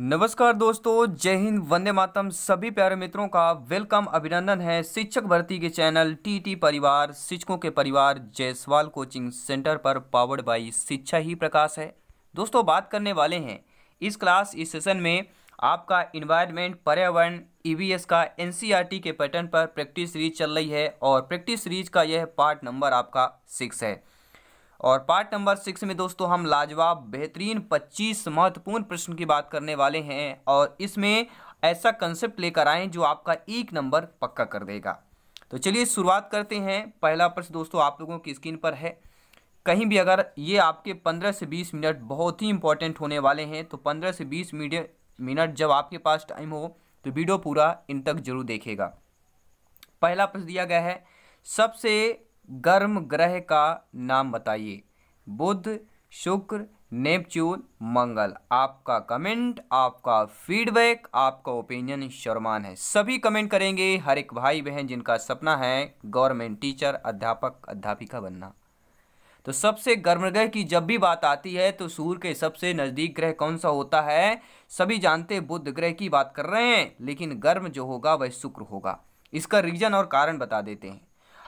नमस्कार दोस्तों जय हिंद वंदे मातम सभी प्यारे मित्रों का वेलकम अभिनंदन है शिक्षक भर्ती के चैनल टीटी परिवार शिक्षकों के परिवार जयसवाल कोचिंग सेंटर पर पावर्ड बाई शिक्षा ही प्रकाश है दोस्तों बात करने वाले हैं इस क्लास इस सेशन में आपका इन्वायरमेंट पर्यावरण ईवीएस e का एनसीईआरटी e के पैटर्न पर प्रैक्टिस सीरीज चल रही है और प्रैक्टिस सीरीज का यह पार्ट नंबर आपका सिक्स है और पार्ट नंबर सिक्स में दोस्तों हम लाजवाब बेहतरीन पच्चीस महत्वपूर्ण प्रश्न की बात करने वाले हैं और इसमें ऐसा कंसेप्ट लेकर आएँ जो आपका एक नंबर पक्का कर देगा तो चलिए शुरुआत करते हैं पहला प्रश्न दोस्तों आप लोगों की स्क्रीन पर है कहीं भी अगर ये आपके पंद्रह से बीस मिनट बहुत ही इंपॉर्टेंट होने वाले हैं तो पंद्रह से बीस मिनट जब आपके पास टाइम हो तो वीडियो पूरा इन तक जरूर देखेगा पहला प्रश्न दिया गया है सबसे गर्म ग्रह का नाम बताइए बुध शुक्र नेपच्यून मंगल आपका कमेंट आपका फीडबैक आपका ओपिनियन शर्मान है सभी कमेंट करेंगे हर एक भाई बहन जिनका सपना है गवर्नमेंट टीचर अध्यापक अध्यापिका बनना तो सबसे गर्म ग्रह की जब भी बात आती है तो सूर्य के सबसे नज़दीक ग्रह कौन सा होता है सभी जानते बुध ग्रह की बात कर रहे हैं लेकिन गर्म जो होगा वह शुक्र होगा इसका रीजन और कारण बता देते हैं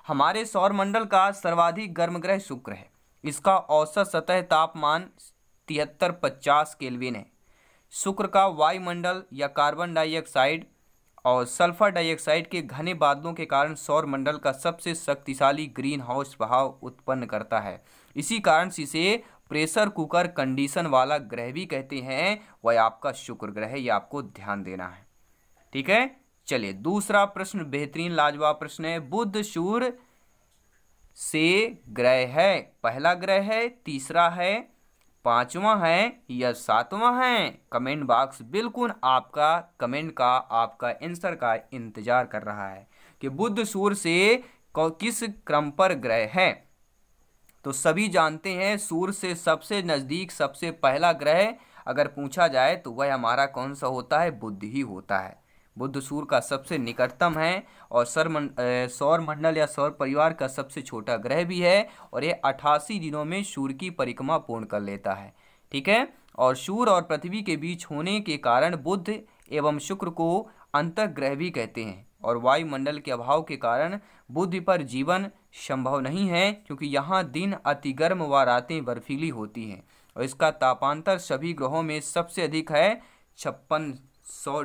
हमारे सौरमंडल का सर्वाधिक गर्म ग्रह शुक्र है इसका औसत सतह तापमान तिहत्तर पचास केल्विन है शुक्र का वायुमंडल या कार्बन डाइऑक्साइड और सल्फर डाइऑक्साइड के घने बादलों के कारण सौरमंडल का सबसे शक्तिशाली ग्रीन हाउस प्रभाव उत्पन्न करता है इसी कारण इसे प्रेशर कुकर कंडीशन वाला ग्रह भी कहते हैं वह आपका शुक्र ग्रह ये आपको ध्यान देना है ठीक है चलिए दूसरा प्रश्न बेहतरीन लाजवाब प्रश्न है बुद्ध सूर से ग्रह है पहला ग्रह है तीसरा है पांचवा है या सातवां है कमेंट बॉक्स बिल्कुल आपका कमेंट का आपका आंसर का इंतजार कर रहा है कि बुद्ध सूर्य से किस क्रम पर ग्रह है तो सभी जानते हैं सूर्य से सबसे नज़दीक सबसे पहला ग्रह अगर पूछा जाए तो वह हमारा कौन सा होता है बुद्ध ही होता है बुद्ध सूर्य का सबसे निकटतम है और सर सौर मंडल या सौर परिवार का सबसे छोटा ग्रह भी है और यह अठासी दिनों में सूर्य की परिक्रमा पूर्ण कर लेता है ठीक है और सूर्य और पृथ्वी के बीच होने के कारण बुद्ध एवं शुक्र को अंत ग्रह भी कहते हैं और वायुमंडल के अभाव के कारण बुद्ध पर जीवन संभव नहीं है क्योंकि यहाँ दिन अति गर्म व रातें बर्फीली होती हैं और इसका तापांतर सभी ग्रहों में सबसे अधिक है छप्पन सौ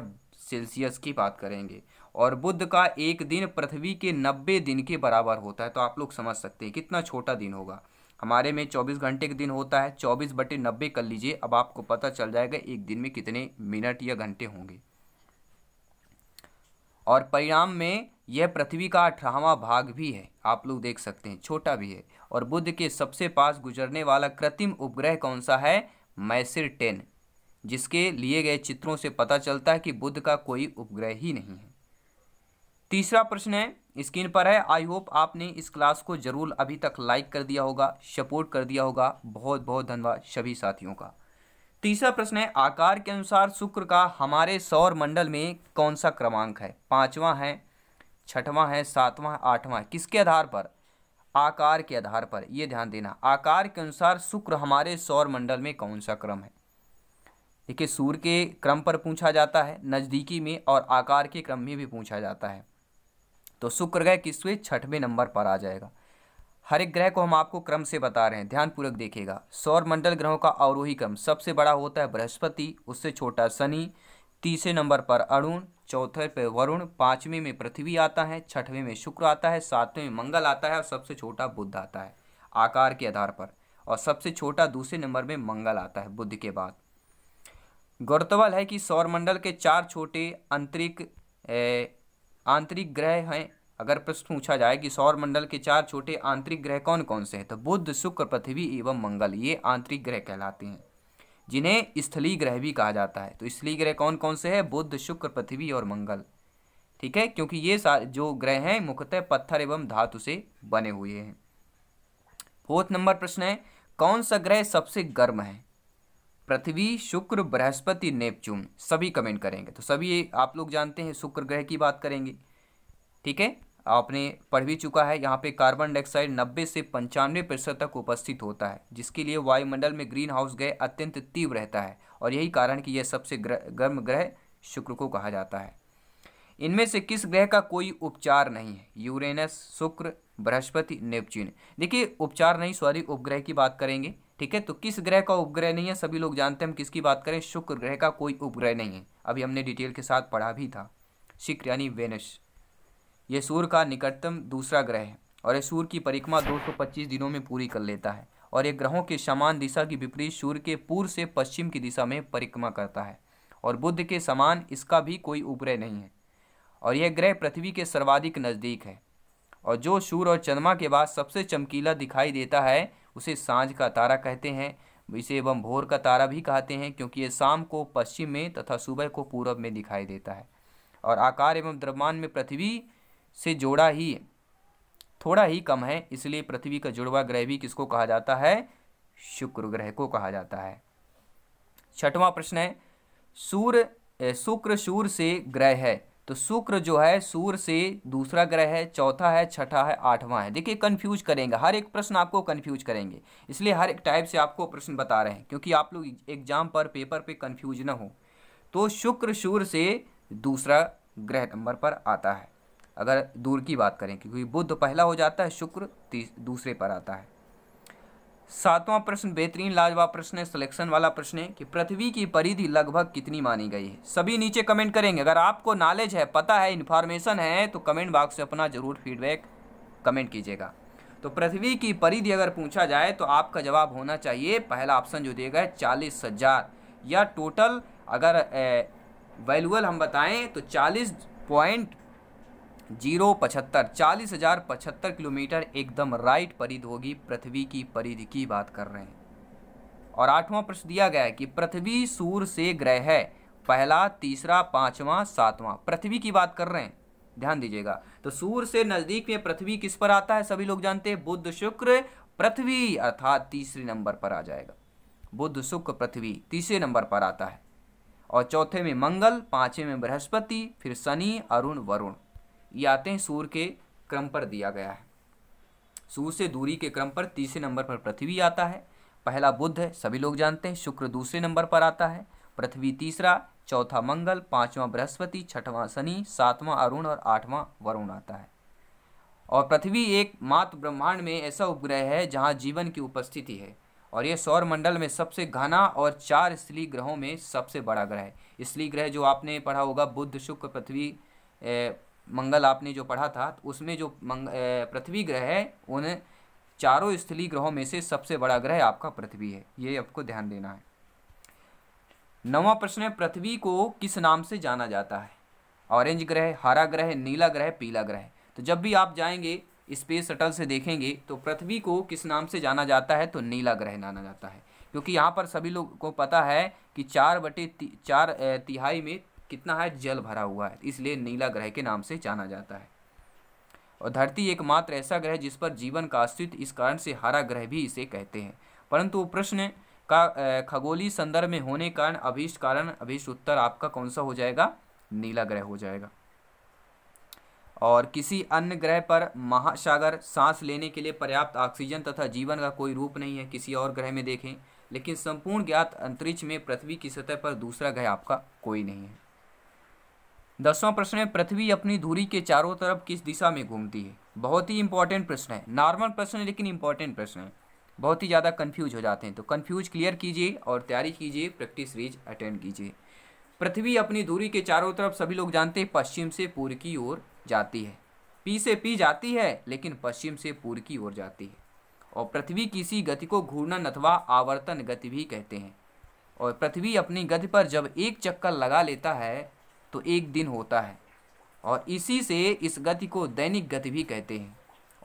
सेल्सियस की बात करेंगे और बुद्ध का एक दिन पृथ्वी के नब्बे दिन के बराबर होता है तो आप लोग समझ सकते हैं कितना छोटा दिन होगा हमारे में चौबीस घंटे का दिन होता है चौबीस बटे नब्बे कर लीजिए अब आपको पता चल जाएगा एक दिन में कितने मिनट या घंटे होंगे और परिणाम में यह पृथ्वी का अठारहवा भाग भी है आप लोग देख सकते हैं छोटा भी है और बुद्ध के सबसे पास गुजरने वाला कृत्रिम उपग्रह कौन सा है मैसिर टेन जिसके लिए गए चित्रों से पता चलता है कि बुद्ध का कोई उपग्रह ही नहीं है तीसरा प्रश्न है स्क्रीन पर है आई होप आपने इस क्लास को जरूर अभी तक लाइक कर दिया होगा सपोर्ट कर दिया होगा बहुत बहुत धन्यवाद सभी साथियों का तीसरा प्रश्न है आकार के अनुसार शुक्र का हमारे सौर मंडल में कौन सा क्रमांक है पाँचवा है छठवां है सातवां है आठवां है किसके आधार पर आकार के आधार पर ये ध्यान देना आकार के अनुसार शुक्र हमारे सौर मंडल में कौन सा क्रम है देखिए सूर के क्रम पर पूछा जाता है नज़दीकी में और आकार के क्रम में भी पूछा जाता है तो शुक्र ग्रह किसवें छठवें नंबर पर आ जाएगा हर एक ग्रह को हम आपको क्रम से बता रहे हैं ध्यानपूर्वक देखेगा सौर मंडल ग्रहों का अवरोही क्रम सबसे बड़ा होता है बृहस्पति उससे छोटा शनि तीसरे नंबर पर अरुण चौथे पर वरुण पाँचवें में पृथ्वी आता है छठवें में शुक्र आता है सातवें में मंगल आता है और सबसे छोटा बुद्ध आता है आकार के आधार पर और सबसे छोटा दूसरे नंबर में मंगल आता है बुद्ध के बाद गौरतलब है कि सौरमंडल के चार छोटे आंतरिक आंतरिक ग्रह हैं अगर प्रश्न पूछा जाए कि सौरमंडल के चार छोटे आंतरिक ग्रह कौन कौन से हैं तो बुद्ध शुक्र पृथ्वी एवं मंगल ये आंतरिक ग्रह कहलाते हैं जिन्हें स्थलीय ग्रह भी कहा जाता है तो स्थलीय ग्रह कौन कौन से हैं बुद्ध शुक्र पृथ्वी और मंगल ठीक है क्योंकि ये सारे जो ग्रह हैं मुख्यतः पत्थर एवं धातु से बने हुए हैं फोर्थ नंबर प्रश्न है कौन सा ग्रह सबसे गर्म है पृथ्वी शुक्र बृहस्पति नेपच्यून सभी कमेंट करेंगे तो सभी आप लोग जानते हैं शुक्र ग्रह की बात करेंगे ठीक है आपने पढ़ भी चुका है यहाँ पे कार्बन डाइऑक्साइड 90 से पंचानवे प्रतिशत तक उपस्थित होता है जिसके लिए वायुमंडल में ग्रीन हाउस गैस अत्यंत तीव्र रहता है और यही कारण कि यह सबसे गर्म ग्रह शुक्र को कहा जाता है इनमें से किस ग्रह का कोई उपचार नहीं है यूरेनस शुक्र बृहस्पति नेपच्यून देखिए उपचार नहीं सॉरी उपग्रह की बात करेंगे ठीक है तो किस ग्रह का उपग्रह नहीं है सभी लोग जानते हैं हम किसकी बात करें शुक्र ग्रह का कोई उपग्रह नहीं है अभी हमने डिटेल के साथ पढ़ा भी था शिक्र यानी वेनस ये सूर्य का निकटतम दूसरा ग्रह है और ये सूर्य की परिक्रमा 225 दिनों में पूरी कर लेता है और ये ग्रहों के समान दिशा की विपरीत सूर्य के पूर्व से पश्चिम की दिशा में परिक्रमा करता है और बुद्ध के समान इसका भी कोई उपग्रह नहीं है और यह ग्रह पृथ्वी के सर्वाधिक नज़दीक है और जो सूर्य और चंद्रमा के बाद सबसे चमकीला दिखाई देता है उसे सांझ का तारा कहते हैं इसे एवं भोर का तारा भी कहते हैं क्योंकि ये शाम को पश्चिम में तथा सुबह को पूर्व में दिखाई देता है और आकार एवं द्रव्यमान में पृथ्वी से जोड़ा ही थोड़ा ही कम है इसलिए पृथ्वी का जुड़वा ग्रह भी किसको कहा जाता है शुक्र ग्रह को कहा जाता है छठवां प्रश्न है सूर्य शुक्र सूर्य से ग्रह है तो शुक्र जो है सूर्य से दूसरा ग्रह है चौथा है छठा है आठवां है देखिए कन्फ्यूज करेंगे हर एक प्रश्न आपको कन्फ्यूज करेंगे इसलिए हर एक टाइप से आपको प्रश्न बता रहे हैं क्योंकि आप लोग एग्जाम पर पेपर पे कन्फ्यूज ना हो तो शुक्र सूर्य से दूसरा ग्रह नंबर पर आता है अगर दूर की बात करें क्योंकि बुध पहला हो जाता है शुक्र दूसरे पर आता है सातवां प्रश्न बेहतरीन लाजवाब प्रश्न है सिलेक्शन वाला प्रश्न है कि पृथ्वी की परिधि लगभग कितनी मानी गई है सभी नीचे कमेंट करेंगे अगर आपको नॉलेज है पता है इन्फॉर्मेशन है तो कमेंट बॉक्स में अपना जरूर फीडबैक कमेंट कीजिएगा तो पृथ्वी की परिधि अगर पूछा जाए तो आपका जवाब होना चाहिए पहला ऑप्शन जो देगा है चालीस हज़ार या टोटल अगर वैल्यूअल हम बताएं तो चालीस पॉइंट जीरो पचहत्तर चालीस हजार पचहत्तर किलोमीटर एकदम राइट परिधि होगी पृथ्वी की परिधि की बात कर रहे हैं और आठवां प्रश्न दिया गया है कि पृथ्वी सूर्य से ग्रह है पहला तीसरा पांचवा सातवां पृथ्वी की बात कर रहे हैं ध्यान दीजिएगा तो सूर्य से नजदीक में पृथ्वी किस पर आता है सभी लोग जानते हैं बुद्ध शुक्र पृथ्वी अर्थात तीसरे नंबर पर आ जाएगा बुद्ध शुक्र पृथ्वी तीसरे नंबर पर आता है और चौथे में मंगल पांचवे में बृहस्पति फिर शनि अरुण वरुण यातें सूर्य के क्रम पर दिया गया है सूर्य से दूरी के क्रम पर तीसरे नंबर पर पृथ्वी आता है पहला बुध है सभी लोग जानते हैं शुक्र दूसरे नंबर पर आता है पृथ्वी तीसरा चौथा मंगल पांचवा बृहस्पति छठवां शनि सातवां अरुण और आठवां वरुण आता है और पृथ्वी एक मात्र ब्रह्मांड में ऐसा उपग्रह है जहाँ जीवन की उपस्थिति है और यह सौर मंडल में सबसे घना और चार स्त्री ग्रहों में सबसे बड़ा ग्रह है स्त्री ग्रह जो आपने पढ़ा होगा बुद्ध शुक्र पृथ्वी मंगल आपने जो पढ़ा था तो उसमें जो मंग पृथ्वी ग्रह है उन चारों स्थली ग्रहों में से सबसे बड़ा ग्रह आपका पृथ्वी है ये आपको ध्यान देना है नवा प्रश्न है पृथ्वी को किस नाम से जाना जाता है ऑरेंज ग्रह हरा ग्रह नीला ग्रह पीला ग्रह तो जब भी आप जाएंगे स्पेस शटल से देखेंगे तो पृथ्वी को किस नाम से जाना जाता है तो नीला ग्रह जाना जाता है क्योंकि यहाँ पर सभी लोग को पता है कि चार बटे ती, चार तिहाई में कितना है जल भरा हुआ है इसलिए नीला ग्रह के नाम से जाना जाता है और धरती एकमात्र ऐसा ग्रह जिस पर जीवन का अस्तित्व इस कारण से हरा ग्रह भी इसे कहते हैं परंतु प्रश्न का खगोलीय संदर्भ में होने कारण अभीष्ट कारण अभीष्ट उत्तर आपका कौन सा हो जाएगा नीला ग्रह हो जाएगा और किसी अन्य ग्रह पर महासागर सांस लेने के लिए पर्याप्त ऑक्सीजन तथा जीवन का कोई रूप नहीं है किसी और ग्रह में देखें लेकिन संपूर्ण ज्ञात अंतरिक्ष में पृथ्वी की सतह पर दूसरा ग्रह आपका कोई नहीं है दसवां प्रश्न है पृथ्वी अपनी धूरी के चारों तरफ किस दिशा में घूमती है बहुत ही इंपॉर्टेंट प्रश्न है नॉर्मल प्रश्न है लेकिन इंपॉर्टेंट प्रश्न है बहुत ही ज़्यादा कन्फ्यूज हो जाते हैं तो कन्फ्यूज क्लियर कीजिए और तैयारी कीजिए प्रैक्टिस रीज अटेंड कीजिए पृथ्वी अपनी दूरी के चारों तरफ सभी लोग जानते हैं पश्चिम से पूर्व की ओर जाती है पी से पी जाती है लेकिन पश्चिम से पूर्व की ओर जाती है और पृथ्वी किसी गति को घूर्णन अथवा आवर्तन गति भी कहते हैं और पृथ्वी अपनी गति पर जब एक चक्कर लगा लेता है तो एक दिन होता है और इसी से इस गति को दैनिक गति भी कहते हैं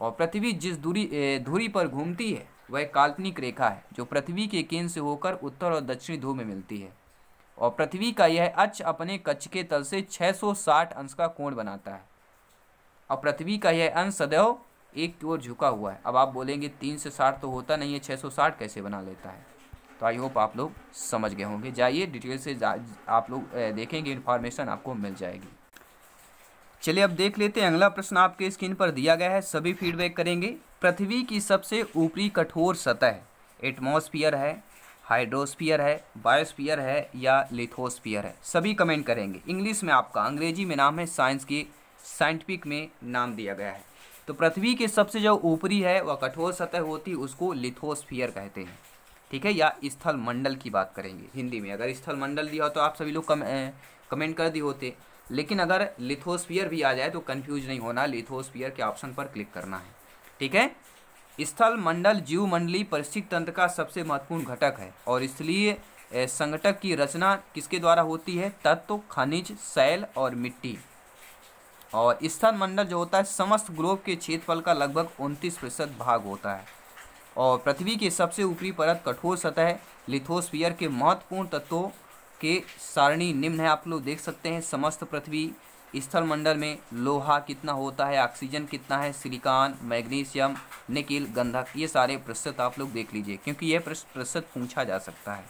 और पृथ्वी जिस दूरी धुरी पर घूमती है वह काल्पनिक रेखा है जो पृथ्वी के केंद्र से होकर उत्तर और दक्षिणी ध्रुव में मिलती है और पृथ्वी का यह अक्ष अपने कच्छ के तल से 660 अंश का कोण बनाता है और पृथ्वी का यह अंश सदैव एक की ओर झुका हुआ है अब आप बोलेंगे तीन से साठ तो होता नहीं है छः कैसे बना लेता है तो आई होप आप लोग समझ गए होंगे जाइए डिटेल से जा, आप लोग देखेंगे इन्फॉर्मेशन आपको मिल जाएगी चलिए अब देख लेते हैं अगला प्रश्न आपके स्क्रीन पर दिया गया है सभी फीडबैक करेंगे पृथ्वी की सबसे ऊपरी कठोर सतह एटमोसफियर है हाइड्रोस्फियर है बायोस्फियर है या लिथोस्फियर है सभी कमेंट करेंगे इंग्लिश में आपका अंग्रेजी में नाम है साइंस की साइंटिफिक में नाम दिया गया है तो पृथ्वी के सबसे जो ऊपरी है वह कठोर सतह होती उसको लिथोस्फियर कहते हैं ठीक है या स्थल मंडल की बात करेंगे हिंदी में अगर स्थल मंडल दिया हो तो आप सभी लोग कम, कमेंट कर दिए होते लेकिन अगर लिथोस्फियर भी आ जाए तो कन्फ्यूज नहीं होना लिथोस्फियर के ऑप्शन पर क्लिक करना है ठीक है स्थल मंडल जीव मंडली परिस्थिति तंत्र का सबसे महत्वपूर्ण घटक है और इसलिए संगठक की रचना किसके द्वारा होती है तत्व खनिज सैल और मिट्टी और स्थल मंडल जो होता है समस्त ग्रोव के क्षेत्रफल का लगभग उनतीस प्रतिशत भाग होता है और पृथ्वी की सबसे ऊपरी परत कठोर सतह लिथोस्फीयर के महत्वपूर्ण तत्वों के सारणी निम्न है आप लोग देख सकते हैं समस्त पृथ्वी स्थल मंडल में लोहा कितना होता है ऑक्सीजन कितना है सिलिकॉन मैग्नीशियम निकिल गंधक ये सारे प्रतिशत आप लोग देख लीजिए क्योंकि यह प्रतिशत पूछा जा सकता है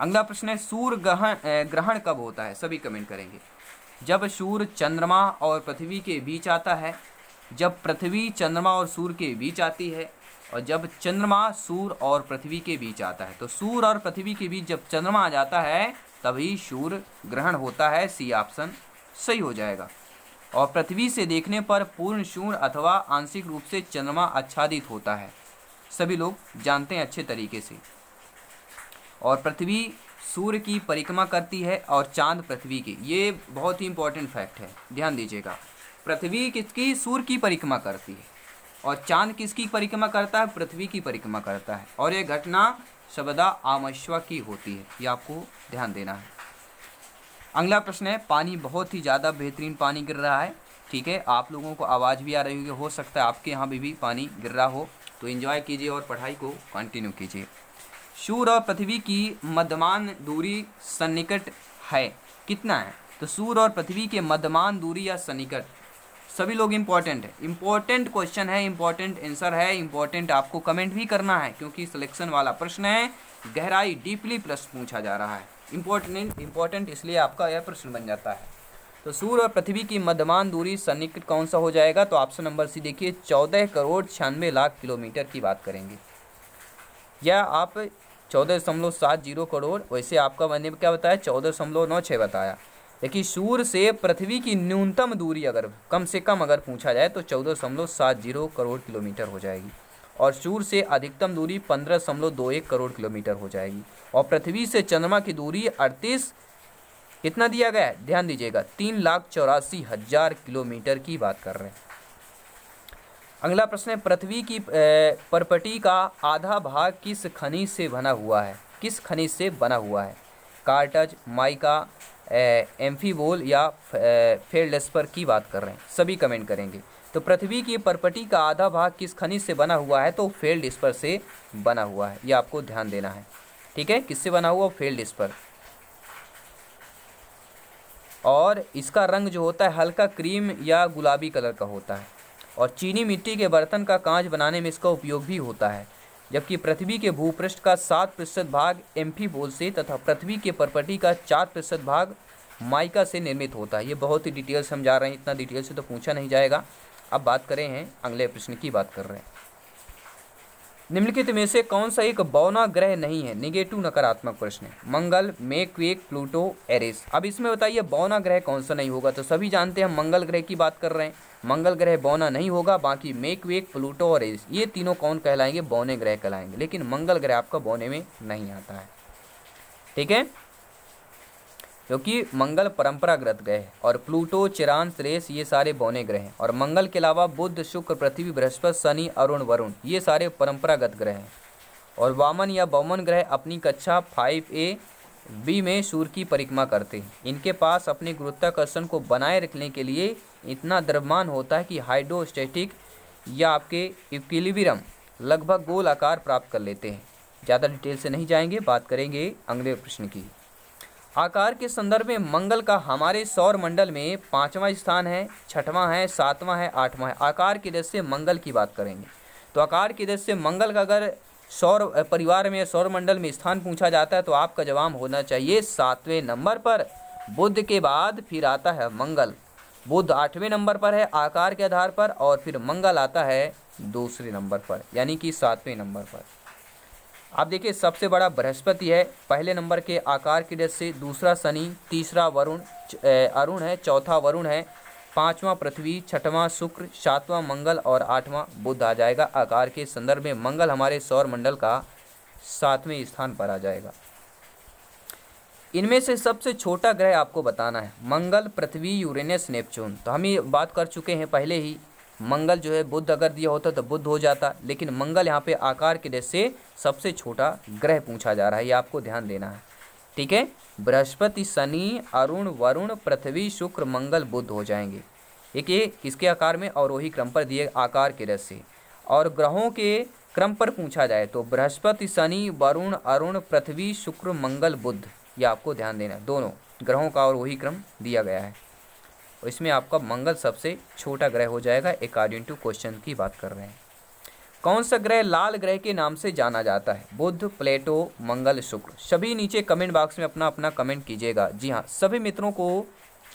अगला प्रश्न है सूर्य ग्रहण ग्रहण कब होता है सभी कमेंट करेंगे जब सूर्य चंद्रमा और पृथ्वी के बीच आता है जब पृथ्वी चंद्रमा और सूर्य के बीच आती है और जब चंद्रमा सूर्य और पृथ्वी के बीच आता है तो सूर्य और पृथ्वी के बीच जब चंद्रमा आ जाता है तभी सूर्य ग्रहण होता है सी ऑप्शन सही हो जाएगा और पृथ्वी से देखने पर पूर्ण सूर्य अथवा आंशिक रूप से चंद्रमा आच्छादित होता है सभी लोग जानते हैं अच्छे तरीके से और पृथ्वी सूर्य की परिक्रमा करती है और चांद पृथ्वी की ये बहुत ही इंपॉर्टेंट फैक्ट है ध्यान दीजिएगा पृथ्वी किसकी सूर्य की परिक्रमा करती है और चांद किसकी परिक्रमा करता है पृथ्वी की परिक्रमा करता है और यह घटना सबदा आमश्वा की होती है ये आपको ध्यान देना है अगला प्रश्न है पानी बहुत ही ज़्यादा बेहतरीन पानी गिर रहा है ठीक है आप लोगों को आवाज़ भी आ रही होगी हो सकता है आपके यहाँ भी, भी पानी गिर रहा हो तो इन्जॉय कीजिए और पढ़ाई को कंटिन्यू कीजिए सूर्य और पृथ्वी की मध्यमान दूरी सन्निकट है कितना है तो सूर्य और पृथ्वी के मध्यमान दूरी या सन्निकट सभी लोग इम्पॉर्टेंट है इम्पॉर्टेंट क्वेश्चन है इम्पॉर्टेंट आंसर है इम्पॉर्टेंट आपको कमेंट भी करना है क्योंकि सिलेक्शन वाला प्रश्न है गहराई डीपली प्लस पूछा जा रहा है इम्पोर्टेंट इम्पोर्टेंट इसलिए आपका यह प्रश्न बन जाता है तो सूर्य और पृथ्वी की मध्यमान दूरी सन्निकट कौन सा हो जाएगा तो ऑप्शन नंबर सी देखिए चौदह करोड़ छियानवे लाख किलोमीटर की बात करेंगे या आप चौदह दशमलव सात जीरो करोड़ वैसे आपका मैंने क्या बताया चौदह दशमलव नौ छः बताया देखिए सूर्य से पृथ्वी की न्यूनतम दूरी अगर कम से कम अगर पूछा जाए तो चौदह दशमलव सात जीरो करोड़ किलोमीटर हो जाएगी और सूर्य से अधिकतम दूरी पंद्रह दशमलव दो एक करोड़ किलोमीटर हो जाएगी और पृथ्वी से चंद्रमा की दूरी अड़तीस कितना दिया गया है ध्यान दीजिएगा तीन लाख चौरासी हजार किलोमीटर की बात कर रहे हैं अगला प्रश्न है पृथ्वी की परपटी का आधा भाग किस खनिज से बना हुआ है किस खनिज से बना हुआ है कार्टज माइका बोल या स्पर की बात कर रहे हैं सभी कमेंट करेंगे तो पृथ्वी की परपटी का आधा भाग किस खनिज से बना हुआ है तो स्पर से बना हुआ है यह आपको ध्यान देना है ठीक है किससे बना हुआ फेलडस्पर और इसका रंग जो होता है हल्का क्रीम या गुलाबी कलर का होता है और चीनी मिट्टी के बर्तन का कांच बनाने में इसका उपयोग भी होता है जबकि पृथ्वी के भूपृष्ठ का सात प्रतिशत भाग एम्फीबोल से तथा पृथ्वी के परपटी का चार प्रतिशत भाग माइका से निर्मित होता है ये बहुत ही डिटेल समझा रहे हैं इतना डिटेल से तो पूछा नहीं जाएगा अब बात करें हैं अगले प्रश्न की बात कर रहे हैं निम्नलिखित में से कौन सा एक बौना ग्रह नहीं है निगेटिव नकारात्मक प्रश्न मंगल मेक्वेक प्लूटो एरिस अब इसमें बताइए बौना ग्रह कौन सा नहीं होगा तो सभी जानते हैं हम मंगल ग्रह की बात कर रहे हैं मंगल ग्रह बौना नहीं होगा बाकी मेक्वेक प्लूटो और एरिस ये तीनों कौन कहलाएंगे बौने ग्रह कहलाएंगे लेकिन मंगल ग्रह आपका बौने में नहीं आता है ठीक है क्योंकि मंगल परंपरागत ग्रह है और प्लूटो चिरान श्रेष ये सारे बौने ग्रह हैं और मंगल के अलावा बुद्ध शुक्र पृथ्वी बृहस्पति शनि अरुण वरुण ये सारे परंपरागत ग्रह हैं और वामन या बौमन ग्रह अपनी कक्षा फाइव ए बी में सूर्य की परिक्रमा करते हैं इनके पास अपने गुरुत्वाकर्षण को बनाए रखने के लिए इतना द्रव्यमान होता है कि हाइड्रोस्टेटिक या आपके इक्विलिब्रियम लगभग गोल आकार प्राप्त कर लेते हैं ज़्यादा डिटेल से नहीं जाएंगे बात करेंगे अगले प्रश्न की आकार के संदर्भ में मंगल का हमारे सौर मंडल में पाँचवा स्थान है छठवां है सातवां है आठवां है आकार की दृष्टि से मंगल की बात करेंगे तो आकार की दृष्टि से मंगल का अगर सौर परिवार में सौर मंडल में स्थान पूछा जाता है तो आपका जवाब होना चाहिए सातवें नंबर पर बुद्ध के बाद फिर आता है मंगल बुद्ध आठवें नंबर पर है आकार के आधार पर और फिर मंगल आता है दूसरे नंबर पर यानी कि सातवें नंबर पर आप देखिए सबसे बड़ा बृहस्पति है पहले नंबर के आकार की दृष्टि से दूसरा शनि तीसरा वरुण अरुण है चौथा वरुण है पांचवा पृथ्वी छठवां शुक्र सातवां मंगल और आठवां बुध आ जाएगा आकार के संदर्भ में मंगल हमारे सौर मंडल का सातवें स्थान पर आ जाएगा इनमें से सबसे छोटा ग्रह आपको बताना है मंगल पृथ्वी यूरेनस नेपच्यून तो हम ये बात कर चुके हैं पहले ही मंगल जो है बुद्ध अगर दिया होता तो बुद्ध हो जाता लेकिन मंगल यहाँ पे आकार के से सबसे छोटा ग्रह पूछा जा रहा है ये आपको ध्यान देना है ठीक है बृहस्पति शनि अरुण वरुण पृथ्वी शुक्र मंगल बुद्ध हो जाएंगे एक ये किसके आकार में और वही क्रम पर दिए आकार के रस से और ग्रहों के क्रम पर पूछा जाए तो बृहस्पति शनि वरुण अरुण पृथ्वी शुक्र मंगल बुद्ध ये आपको ध्यान देना दोनों ग्रहों का और वही क्रम दिया गया है और इसमें आपका मंगल सबसे छोटा ग्रह हो जाएगा अकॉर्डिंग टू क्वेश्चन की बात कर रहे हैं कौन सा ग्रह लाल ग्रह के नाम से जाना जाता है बुध प्लेटो मंगल शुक्र सभी नीचे कमेंट बॉक्स में अपना अपना कमेंट कीजिएगा जी हाँ सभी मित्रों को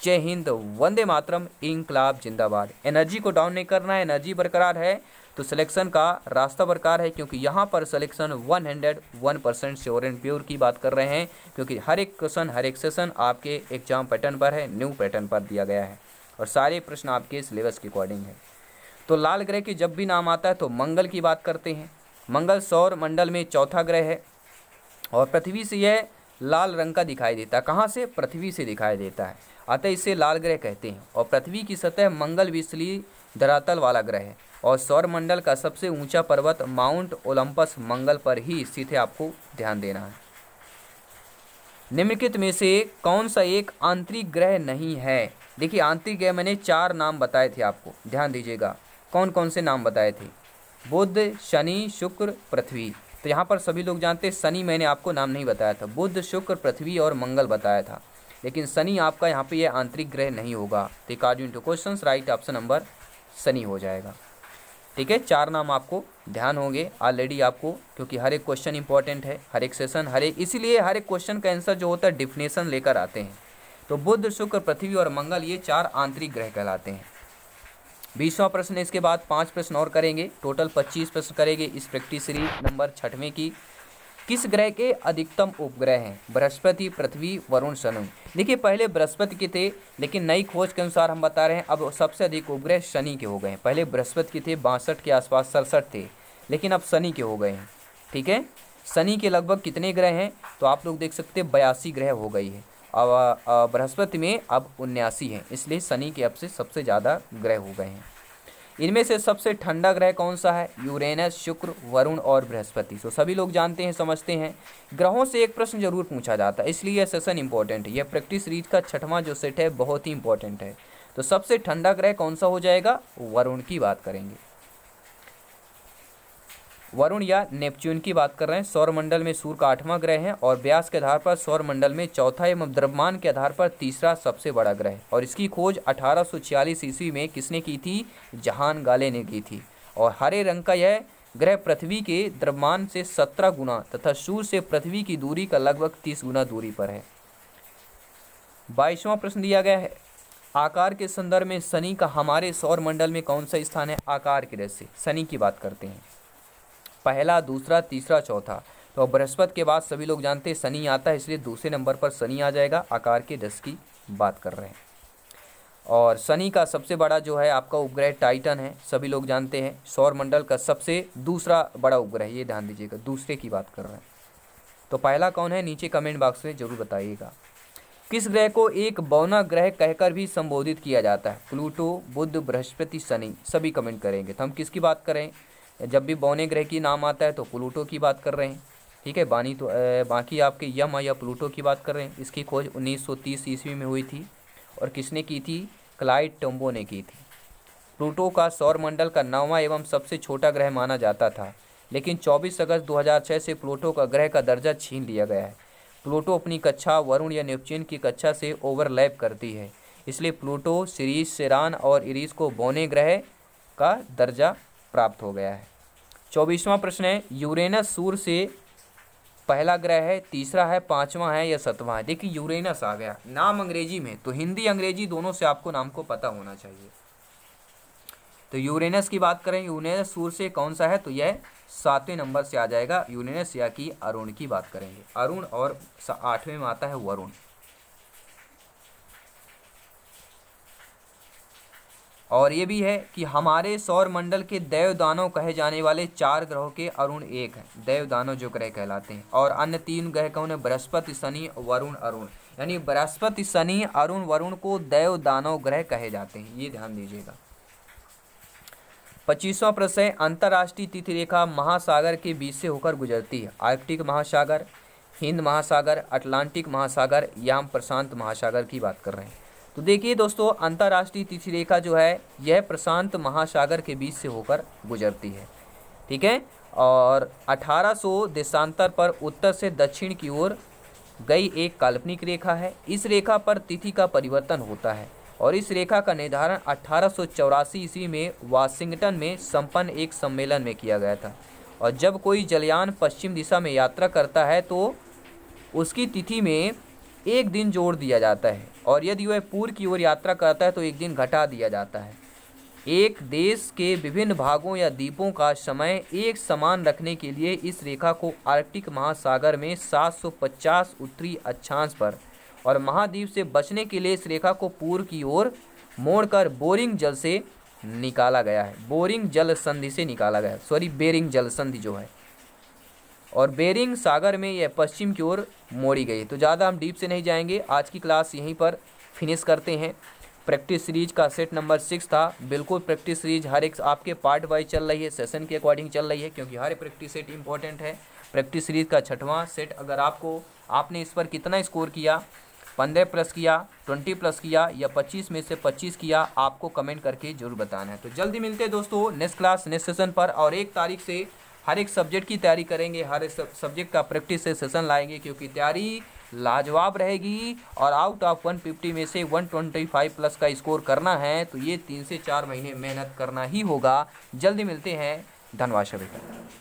जय हिंद वंदे मातरम इंकलाब जिंदाबाद एनर्जी को डाउन नहीं करना है एनर्जी बरकरार है तो सिलेक्शन का रास्ता बरकार है क्योंकि यहाँ पर selection 101 percent sure and pure की बात कर रहे हैं क्योंकि हर एक क्वेश्चन हर एक सेशन आपके एग्जाम पैटर्न पर है न्यू पैटर्न पर दिया गया है और सारे प्रश्न आपके सिलेबस के अकॉर्डिंग है तो लाल ग्रह की जब भी नाम आता है तो मंगल की बात करते हैं मंगल सौर मंडल में चौथा ग्रह है और पृथ्वी से यह लाल रंग का दिखाई देता है कहाँ से पृथ्वी से दिखाई देता है अतः इसे लाल ग्रह कहते हैं और पृथ्वी की सतह मंगल विश्ली धरातल वाला ग्रह है और सौरमंडल का सबसे ऊंचा पर्वत माउंट ओलंपस मंगल पर ही स्थित है आपको ध्यान देना है निम्नलिखित में से कौन सा एक आंतरिक ग्रह नहीं है देखिए आंतरिक ग्रह मैंने चार नाम बताए थे आपको ध्यान दीजिएगा कौन कौन से नाम बताए थे बुद्ध शनि शुक्र पृथ्वी तो यहाँ पर सभी लोग जानते हैं शनि मैंने आपको नाम नहीं बताया था बुद्ध शुक्र पृथ्वी और मंगल बताया था लेकिन शनि आपका यहाँ पे यह आंतरिक ग्रह नहीं होगा तो according to question right option number शनि हो जाएगा ठीक है चार नाम आपको ध्यान होंगे ऑलरेडी आपको क्योंकि हर एक क्वेश्चन इंपॉर्टेंट है हर एक सेशन हर एक इसीलिए हर एक क्वेश्चन का आंसर जो होता है डिफिनेशन लेकर आते हैं तो बुद्ध शुक्र पृथ्वी और मंगल ये चार आंतरिक ग्रह कहलाते हैं बीसवा प्रश्न इसके बाद पांच प्रश्न और करेंगे टोटल पच्चीस प्रश्न करेंगे इस प्रैक्टिस सीरीज नंबर छठवें की किस ग्रह के अधिकतम उपग्रह हैं बृहस्पति पृथ्वी वरुण शनि देखिए पहले बृहस्पति के थे लेकिन नई खोज के अनुसार हम बता रहे हैं अब सबसे अधिक उपग्रह शनि के हो गए हैं पहले बृहस्पति के थे बासठ के आसपास सड़सठ थे लेकिन अब शनि के हो गए हैं ठीक है शनि के लगभग कितने ग्रह हैं तो आप लोग देख सकते हैं बयासी ग्रह हो गई है और बृहस्पति में अब उन्यासी हैं इसलिए शनि के अब से सबसे ज़्यादा ग्रह हो गए हैं इनमें से सबसे ठंडा ग्रह कौन सा है यूरेनस शुक्र वरुण और बृहस्पति सो सभी लोग जानते हैं समझते हैं ग्रहों से एक प्रश्न जरूर पूछा जाता है इसलिए यह सेशन इंपॉर्टेंट है यह प्रैक्टिस रीड का छठवां जो सेट है बहुत ही इंपॉर्टेंट है तो सबसे ठंडा ग्रह कौन सा हो जाएगा वरुण की बात करेंगे वरुण या नेपच्यून की बात कर रहे हैं सौरमंडल में सूर्य का आठवां ग्रह है और व्यास के आधार पर सौरमंडल में चौथा एवं द्रव्यमान के आधार पर तीसरा सबसे बड़ा ग्रह और इसकी खोज 1846 ईस्वी में किसने की थी जहान गाले ने की थी और हरे रंग का यह ग्रह पृथ्वी के द्रव्यमान से सत्रह गुना तथा सूर्य से पृथ्वी की दूरी का लगभग तीस गुना दूरी पर है बाईसवां प्रश्न दिया गया है आकार के संदर्भ में शनि का हमारे सौर मंडल में कौन सा स्थान है आकार की दृष्टि शनि की बात करते हैं पहला दूसरा तीसरा चौथा तो बृहस्पति के बाद सभी लोग जानते हैं शनि आता है इसलिए दूसरे नंबर पर शनि आ जाएगा आकार के दस की बात कर रहे हैं और शनि का सबसे बड़ा जो है आपका उपग्रह टाइटन है सभी लोग जानते हैं सौरमंडल का सबसे दूसरा बड़ा उपग्रह ये ध्यान दीजिएगा दूसरे की बात कर रहे हैं तो पहला कौन है नीचे कमेंट बॉक्स में जरूर बताइएगा किस ग्रह को एक बौना ग्रह कहकर भी संबोधित किया जाता है प्लूटो बुद्ध बृहस्पति शनि सभी कमेंट करेंगे तो हम किसकी बात करें जब भी बौने ग्रह की नाम आता है तो प्लूटो की बात कर रहे हैं ठीक है बानी तो ए, बाकी आपके यम या प्लूटो की बात कर रहे हैं इसकी खोज 1930 ईस्वी में हुई थी और किसने की थी क्लाइड टोम्बो ने की थी प्लूटो का सौरमंडल का नौवा एवं सबसे छोटा ग्रह माना जाता था लेकिन 24 अगस्त 2006 से प्लूटो का ग्रह का दर्जा छीन लिया गया है प्लूटो अपनी कक्षा वरुण या नेपच्यून की कक्षा से ओवरलैप करती है इसलिए प्लूटो सीरीज सिरान और इरीज को बौने ग्रह का दर्जा प्राप्त हो गया है चौबीसवां प्रश्न है यूरेनस सूर्य से पहला ग्रह है तीसरा है पांचवा है या सतवां है देखिए यूरेनस आ गया नाम अंग्रेजी में तो हिंदी अंग्रेजी दोनों से आपको नाम को पता होना चाहिए तो यूरेनस की बात करें यूरेनस सूर्य से कौन सा है तो यह सातवें नंबर से आ जाएगा यूरेनस या कि अरुण की बात करेंगे अरुण और आठवें में आता है वरुण और ये भी है कि हमारे सौर मंडल के देवदानव कहे जाने वाले चार ग्रहों के अरुण एक हैं देवदानव जो ग्रह कहलाते हैं और अन्य तीन ग्रह कौन है बृहस्पति शनि वरुण अरुण यानी बृहस्पति शनि अरुण वरुण को देवदानव ग्रह कहे जाते हैं ये ध्यान दीजिएगा पच्चीसवां प्रश्न है अंतर्राष्ट्रीय तिथि रेखा महासागर के बीच से होकर गुजरती है आर्कटिक महासागर हिंद महासागर अटलांटिक महासागर याम प्रशांत महासागर की बात कर रहे हैं तो देखिए दोस्तों अंतर्राष्ट्रीय तिथि रेखा जो है यह प्रशांत महासागर के बीच से होकर गुजरती है ठीक है और 1800 देशांतर पर उत्तर से दक्षिण की ओर गई एक काल्पनिक रेखा है इस रेखा पर तिथि का परिवर्तन होता है और इस रेखा का निर्धारण अट्ठारह ईस्वी में वाशिंगटन में संपन्न एक सम्मेलन में किया गया था और जब कोई जलयान पश्चिम दिशा में यात्रा करता है तो उसकी तिथि में एक दिन जोड़ दिया जाता है और यदि वह पूर्व की ओर यात्रा करता है तो एक दिन घटा दिया जाता है एक देश के विभिन्न भागों या द्वीपों का समय एक समान रखने के लिए इस रेखा को आर्कटिक महासागर में 750 उत्तरी अक्षांश पर और महाद्वीप से बचने के लिए इस रेखा को पूर्व की ओर मोड़कर बोरिंग जल से निकाला गया है बोरिंग जल संधि से निकाला गया सॉरी बेरिंग जल संधि जो है और बेरिंग सागर में यह पश्चिम की ओर मोड़ी गई तो ज़्यादा हम डीप से नहीं जाएंगे आज की क्लास यहीं पर फिनिश करते हैं प्रैक्टिस सीरीज का सेट नंबर सिक्स था बिल्कुल प्रैक्टिस सीरीज हर एक आपके पार्ट वाइज चल रही है सेशन के अकॉर्डिंग चल रही है क्योंकि हर प्रैक्टिस सेट इंपॉर्टेंट है प्रैक्टिस सीरीज का छठवां सेट अगर आपको आपने इस पर कितना स्कोर किया पंद्रह प्लस किया ट्वेंटी प्लस किया या पच्चीस में से पच्चीस किया आपको कमेंट करके जरूर बताना है तो जल्दी मिलते हैं दोस्तों नेक्स्ट क्लास नेक्स्ट सेशन पर और एक तारीख से हर एक सब्जेक्ट की तैयारी करेंगे हर एक सब्जेक्ट का प्रैक्टिस से सेशन लाएंगे क्योंकि तैयारी लाजवाब रहेगी और आउट ऑफ वन फिफ्टी में से वन ट्वेंटी फाइव प्लस का स्कोर करना है तो ये तीन से चार महीने मेहनत करना ही होगा जल्दी मिलते हैं धन्यवाद सभी